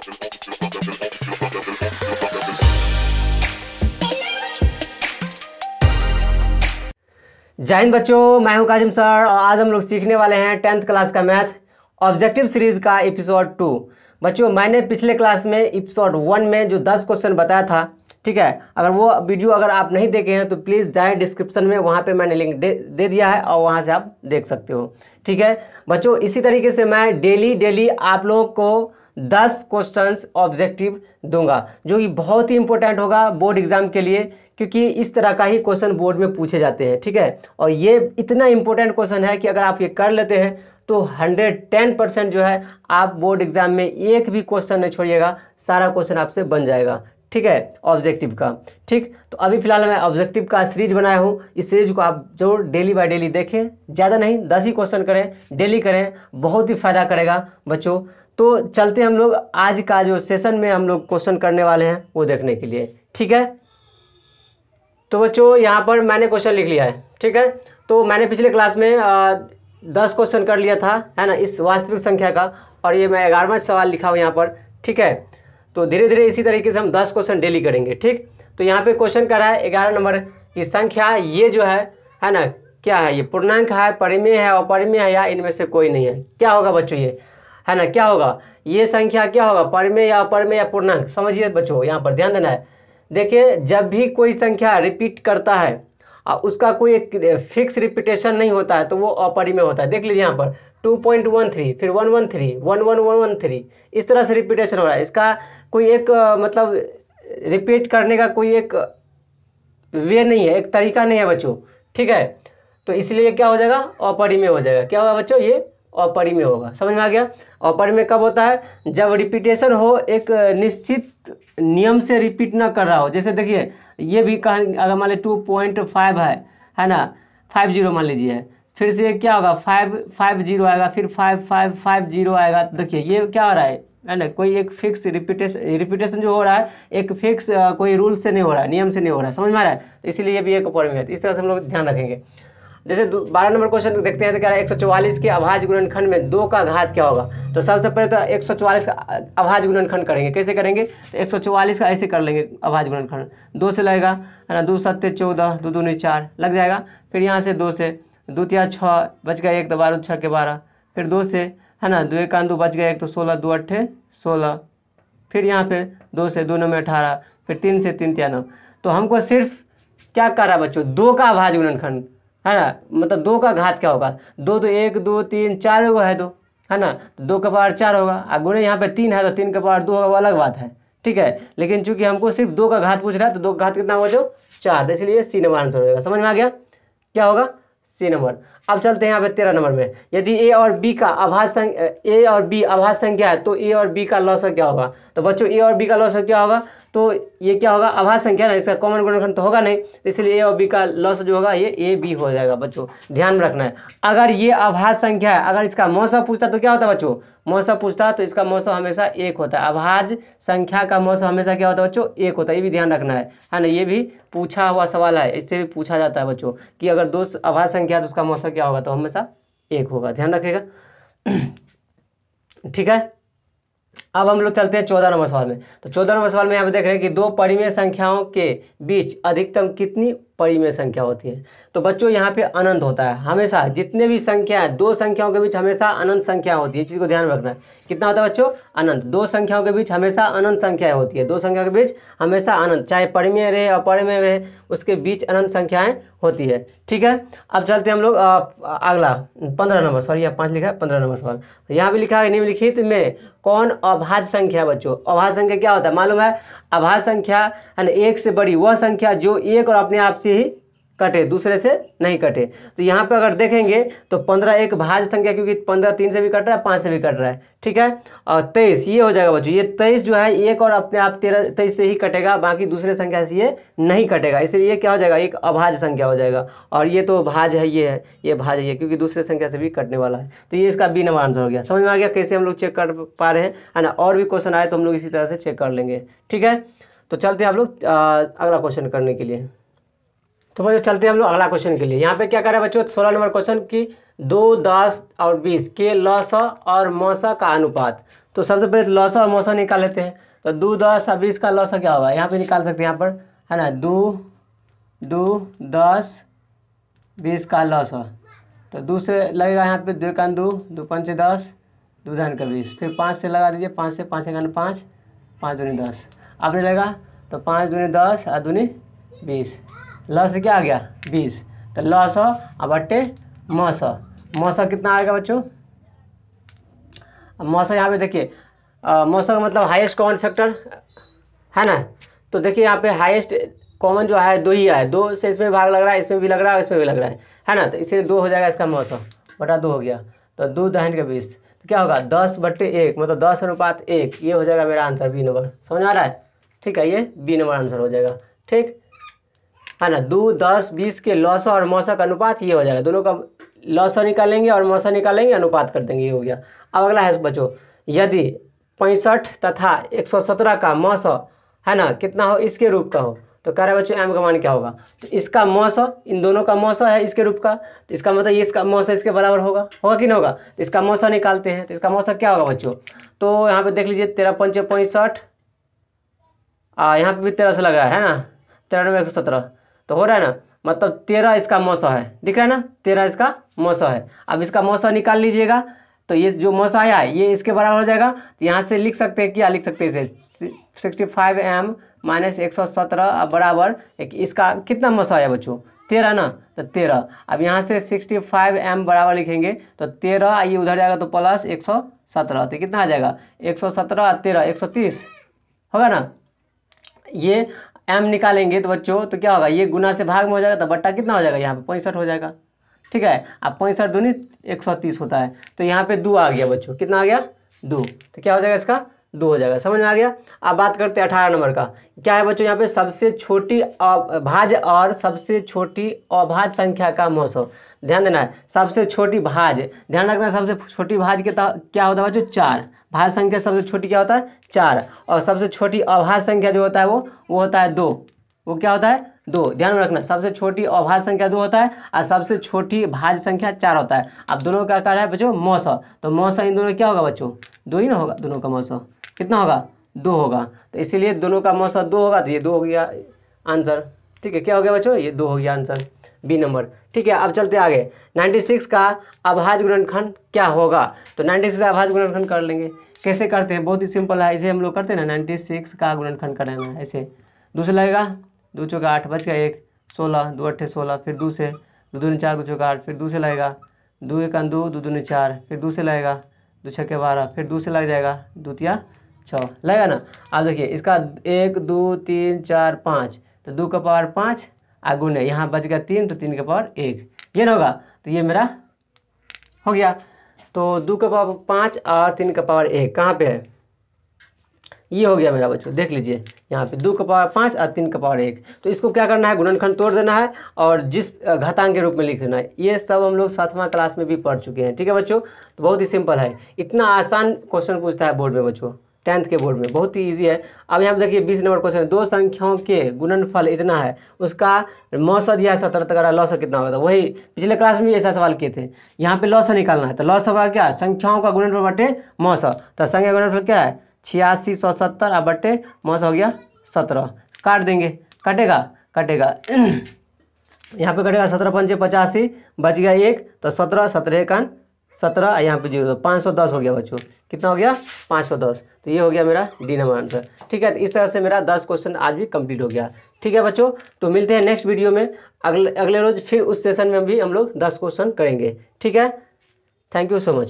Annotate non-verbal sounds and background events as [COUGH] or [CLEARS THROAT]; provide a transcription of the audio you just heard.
जय हिंद बच्चों मैं हूं काजिम सर और आज हम लोग सीखने वाले हैं टेंथ क्लास का मैथ ऑब्जेक्टिव सीरीज़ का एपिसोड टू बच्चों मैंने पिछले क्लास में एपिसोड वन में जो दस क्वेश्चन बताया था ठीक है अगर वो वीडियो अगर आप नहीं देखे हैं तो प्लीज़ जाएं डिस्क्रिप्शन में वहाँ पे मैंने लिंक दे, दे दिया है और वहाँ से आप देख सकते हो ठीक है बच्चों इसी तरीके से मैं डेली डेली आप लोगों को दस क्वेश्चन ऑब्जेक्टिव दूंगा जो कि बहुत ही इंपॉर्टेंट होगा बोर्ड एग्जाम के लिए क्योंकि इस तरह का ही क्वेश्चन बोर्ड में पूछे जाते हैं ठीक है और ये इतना इंपॉर्टेंट क्वेश्चन है कि अगर आप ये कर लेते हैं तो 110 परसेंट जो है आप बोर्ड एग्जाम में एक भी क्वेश्चन नहीं छोड़िएगा सारा क्वेश्चन आपसे बन जाएगा ठीक है ऑब्जेक्टिव का ठीक तो अभी फिलहाल मैं ऑब्जेक्टिव का सीरीज बनाया हूँ इस सीरीज को आप जो डेली बाय डेली देखें ज़्यादा नहीं दस ही क्वेश्चन करें डेली करें बहुत ही फ़ायदा करेगा बच्चों तो चलते हम लोग आज का जो सेशन में हम लोग क्वेश्चन करने वाले हैं वो देखने के लिए ठीक है तो बच्चों यहाँ पर मैंने क्वेश्चन लिख लिया है ठीक है तो मैंने पिछले क्लास में आ, दस क्वेश्चन कर लिया था है ना इस वास्तविक संख्या का और ये मैं ग्यारहवा सवाल लिखा हूँ यहाँ पर ठीक है तो धीरे धीरे इसी तरीके से हम दस क्वेश्चन डेली करेंगे ठीक तो यहाँ पे क्वेश्चन कर रहा है ग्यारह नंबर की संख्या ये जो है है ना क्या है ये पूर्णांक है परिमेय है अपरिमेय है या इनमें से कोई नहीं है क्या होगा बच्चों ये है ना क्या होगा ये संख्या क्या होगा परिमेय या अपरिमेय या पूर्णांक समझिए बच्चों यहाँ पर ध्यान देना है देखिए जब भी कोई संख्या रिपीट करता है और उसका कोई एक फिक्स रिपीटेशन नहीं होता है तो वो अपरिमेय होता है देख लीजिए यहाँ पर टू पॉइंट वन थ्री फिर one one three one one one one three इस तरह से रिपीटेशन हो रहा है इसका कोई एक मतलब रिपीट करने का कोई एक वे नहीं है एक तरीका नहीं है बच्चों ठीक है तो इसलिए क्या हो जाएगा अपरिमेय हो जाएगा क्या होगा बच्चों ये अपरिमेय होगा समझ में आ गया अपरिमेय कब होता है जब रिपीटेशन हो एक निश्चित नियम से रिपीट ना कर रहा हो जैसे देखिए ये भी कहा अगर मान लीजिए टू पॉइंट फाइव है है ना फाइव जीरो मान लीजिए फिर से क्या होगा फाइव फाइव जीरो आएगा फिर फाइव फाइव फाइव जीरो आएगा तो देखिए ये क्या हो रहा है है ना कोई एक फिक्स रिपीटेशन रिपीटेशन जो हो रहा है एक फिक्स कोई रूल से नहीं हो रहा है नियम से नहीं हो रहा है समझ में आ रहा है तो इसीलिए ये भी एक प्रॉब्लम है इस तरह से हम लोग ध्यान रखेंगे जैसे बारह नंबर क्वेश्चन देखते हैं तो क्या एक सौ चौवालीस के अभाज गुणनखंड में दो का घात क्या होगा तो सबसे पहले तो एक सौ चौवालीस का अभाज गुणनखंड करेंगे कैसे करेंगे तो एक सौ चौवालीस का ऐसे कर लेंगे अभाज गुणनखंड दो से लगेगा है ना दो सत्ते चौदह दो दो नहीं चार लग जाएगा फिर यहाँ से दो से दो तिया छः बच गया एक तो बारह छः के बारह फिर दो से है ना दो एक दो बच गया एक तो सोलह दो अट्ठे सोलह फिर यहाँ पे दो से दो नौ में अठारह फिर तीन से तीन तिया नौ तो हमको सिर्फ क्या कर रहा बच्चों दो का भाज गुणनखंड है ना मतलब दो का घात क्या होगा दो तो एक दो तीन चार वो है दो है ना तो दो का पार चार होगा और गुणे यहाँ पे तीन है तो तीन का पार दो होगा वो अलग बात है ठीक है लेकिन चूंकि हमको सिर्फ दो का घात पूछ रहा है तो दो का घात कितना होगा जो चार तो इसलिए सी नंबर आंसर होगा समझ में आ गया क्या होगा सी नंबर अब चलते हैं यहाँ पे तेरह नंबर में यदि ए और बी का आभास संख्या ए और बी आभास संख्या है तो ए और बी का लॉस क्या होगा तो बच्चों ए और बी का लॉस क्या होगा तो ये क्या होगा आभास संख्या ना इसका कॉमन गुणनखंड तो होगा नहीं इसलिए ए और बी का लॉस जो होगा ये ए बी हो जाएगा बच्चों ध्यान में रखना है अगर ये आभास संख्या है अगर इसका मौसम पूछता तो क्या होता है बच्चों मौसम पूछता तो इसका मौसम हमेशा एक होता है अभाज संख्या का मौसम हमेशा क्या होता है बच्चों एक होता है ये भी ध्यान रखना है है ना ये भी पूछा हुआ सवाल है इससे भी पूछा जाता है बच्चों कि अगर दो आभास संख्या है तो उसका मौसम क्या होगा तो हमेशा एक होगा ध्यान रखेगा [CLEARS THROAT] ठीक है अब हम लोग चलते हैं चौदह नंबर सवाल में तो चौदह नंबर सवाल में यहाँ पे देख रहे हैं कि दो परिमेय संख्याओं के बीच अधिकतम कितनी परिमेय संख्या होती है तो बच्चों यहाँ पे अनंत होता है हमेशा जितने भी संख्या है दो संख्याओं के बीच हमेशा अनंत संख्या होती है चीज़ को ध्यान रखना है कितना होता है बच्चों अनंत दो संख्याओं के बीच हमेशा अनंत संख्या होती है दो संख्या के बीच हमेशा अनंत चाहे परिमेय रहे अपरिमेय रहे उसके बीच अनंत संख्याएँ होती है ठीक है अब चलते हम लोग अगला पंद्रह नंबर सॉरी यहाँ पाँच लिखा है पंद्रह नंबर सवाल यहाँ पे लिखा है निम्नलिखित तो में कौन अभाज्य संख्या है बच्चों अभाज्य संख्या क्या होता है मालूम है अभाज्य संख्या यानी एक से बड़ी वह संख्या जो एक और अपने आप से से ही कटे दूसरे से नहीं कटे तो यहाँ पे अगर देखेंगे तो पंद्रह एक भाज संख्या क्योंकि पंद्रह तीन से भी कट रहा है पाँच से भी कट रहा है ठीक है और तेईस ये हो जाएगा बच्चों ये तेईस जो है एक और अपने आप तेरह तेईस से ही कटेगा बाकी दूसरे संख्या से ये नहीं कटेगा इसलिए क्या हो जाएगा एक अभाज संख्या हो जाएगा और ये तो भाज है ये है ये भाज है क्योंकि दूसरे संख्या से भी कटने वाला है तो ये इसका बी नंबर आंसर हो गया समझ में आ गया कैसे हम लोग चेक कर पा रहे हैं है ना और भी क्वेश्चन आए तो हम लोग इसी तरह से चेक कर लेंगे ठीक है तो चलते हैं आप लोग अगला क्वेश्चन करने के लिए तो बच्चों चलते हैं हम लोग अगला क्वेश्चन के लिए यहाँ पे क्या कर रहे हैं बच्चों सोलह नंबर क्वेश्चन की दो दस और बीस के लौसा और मौसा का अनुपात तो सबसे पहले तो लौसा और मौसा निकाल लेते हैं तो दो दस और बीस का लौसा क्या होगा यहाँ पे निकाल सकते हैं यहाँ पर है ना दो दो दस बीस का लौसा तो दो से लगेगा यहाँ पे दो कान दो दो पंच दस दो धन का बीस फिर पाँच से लगा दीजिए पाँच से पाँच कान पाँच पाँच दूनी दस आपने लगेगा तो पाँच दूनी दस और दूनी बीस ल से क्या आ गया बीस तो ल स और बट्टे मस स कितना आएगा बच्चों म यहाँ पे देखिए म का मतलब हाईएस्ट कॉमन फैक्टर है ना तो देखिए यहाँ पे हाईएस्ट कॉमन जो है दो ही है दो से इसमें भाग लग रहा है इसमें भी लग रहा है इसमें भी लग रहा है है ना तो इसे दो हो जाएगा इसका म बटा दो हो गया तो दो दहन के बीस तो क्या होगा दस बट्टे एक मतलब दस अनुपात एक ये हो जाएगा मेरा आंसर बी नंबर समझ आ रहा है ठीक है ये बी नंबर आंसर हो जाएगा ठीक है हाँ ना दो दस बीस के लौसा और मौसा का अनुपात ये हो जाएगा दोनों का लौसा निकालेंगे और मौसा निकालेंगे अनुपात कर देंगे ये हो गया अब अगला है बच्चों यदि पैंसठ तथा एक सौ सत्रह का मौसा है ना कितना हो इसके रूप का हो तो कह रहे बच्चों एम का मान क्या होगा तो इसका मौसा इन दोनों का मौसा है इसके रूप का तो इसका मतलब ये इसका मौसा इसके बराबर होगा होगा कि नहीं होगा तो इसका मौसा निकालते हैं तो इसका मौसा क्या होगा बच्चों तो यहाँ पे देख लीजिए तेरह पंच पैंसठ यहाँ पे भी तेरह से लग रहा है ना तिरानवे एक सौ सत्रह तो हो रहा है ना मतलब तेरह इसका मौसा है दिख रहा है ना तेरह इसका मौसा है अब इसका मौसा निकाल लीजिएगा तो ये जो मौसा आया ये इसके बराबर हो जाएगा तो यहाँ से लिख सकते हैं क्या लिख सकते हैं इसे सिक्सटी फाइव एम माइनस एक सौ सत्रह बराबर एक इसका कितना मौसा आया बच्चों तेरह ना तो तेरह अब यहाँ से सिक्सटी फाइव एम बराबर लिखेंगे तो तेरह ये उधर जाएगा तो प्लस एक सौ सत्रह तो कितना आ जाएगा एक सौ सत्रह तेरह एक सौ तीस होगा ना ये एम निकालेंगे तो बच्चों तो क्या होगा ये गुना से भाग में हो जाएगा तो बट्टा कितना हो जाएगा यहाँ पे पैंसठ हो जाएगा ठीक है अब पैंसठ दूनी एक सौ तीस होता है तो यहाँ पे दो आ गया बच्चों कितना आ गया दो तो क्या हो जाएगा इसका दो हो जाएगा समझ में आ गया अब बात करते हैं अठारह नंबर का क्या है बच्चों यहाँ पे सबसे छोटी भाज और सबसे छोटी अभाज संख्या का महोत्सव ध्यान देना है सबसे छोटी भाज ध्यान रखना सबसे छोटी भाज के क्या होता है बच्चों चार भाज संख्या सबसे छोटी क्या होता है चार और सबसे छोटी अभाज संख्या जो होता है वो वो होता है दो वो क्या होता है दो ध्यान में रखना सबसे छोटी अभाज संख्या दो होता है और सबसे छोटी भाज संख्या चार होता है अब दोनों का आकार है बच्चों मौसम तो मौसम इन दोनों क्या होगा बच्चों दो ही ना होगा दोनों का मौसम कितना होगा दो होगा तो इसीलिए दोनों का मौसा दो होगा तो ये दो हो गया आंसर ठीक है क्या हो गया बच्चों ये दो हो गया आंसर बी नंबर ठीक है अब चलते आगे 96 का आभाज गुणनखंड क्या होगा तो 96 का आभाज गुणनखंड कर लेंगे कैसे करते हैं बहुत ही सिंपल है इसे हम लोग करते हैं ना सिक्स का गुणनखंड करना है ऐसे दो से लगेगा दो चौका आठ बच गया एक सोलह दो अट्ठे सोलह फिर दो से दो दूनी चार दो चौका आठ फिर दो से लगेगा दो एक दो दो दूनी चार फिर दो से लगेगा दो छः के बारह फिर दो से लग जाएगा दूतिया छः लगेगा ना अब देखिए इसका एक दो तीन चार पाँच तो दो का पावर पाँच आ गुने यहाँ बच गया तीन तो तीन का पावर एक ये ना होगा तो ये मेरा हो गया तो दो का पावर पाँच और तीन का पावर एक कहाँ पे है ये हो गया मेरा बच्चों देख लीजिए यहाँ पे दो का पावर पाँच और तीन का पावर एक तो इसको क्या करना है गुणनखंड तोड़ देना है और जिस घातांक के रूप में लिख देना है ये सब हम लोग सातवां क्लास में भी पढ़ चुके हैं ठीक है बच्चों तो बहुत ही सिंपल है इतना आसान क्वेश्चन पूछता है बोर्ड में बच्चों टेंथ के बोर्ड में बहुत ही ईजी है अब यहाँ पर देखिए बीस नंबर क्वेश्चन है दो संख्याओं के गुणनफल इतना है उसका मौसद या है सत्रह तक कितना होगा तो वही पिछले क्लास में ऐसा सवाल किए थे यहाँ पे सौ निकालना है तो लॉसा होगा क्या संख्याओं का गुणनफल बटे मौसा तो संख्या गुणनफल क्या है छियासी सौ सत्तर और बटे मौसा हो गया सत्रह काट देंगे कटेगा कटेगा [CLEARS THROAT] यहाँ पे कटेगा सत्रह पंचे पचासी बच गया एक तो सत्रह सत्रह कान सत्रह यहाँ पे जीरो तो पाँच सौ दस हो गया बच्चों कितना हो गया पाँच सौ दस तो ये हो गया मेरा डी नंबर आंसर ठीक है तो इस तरह से मेरा दस क्वेश्चन आज भी कंप्लीट हो गया ठीक है बच्चों तो मिलते हैं नेक्स्ट वीडियो में अगले अगले रोज फिर उस सेशन में भी हम लोग दस क्वेश्चन करेंगे ठीक है थैंक यू सो मच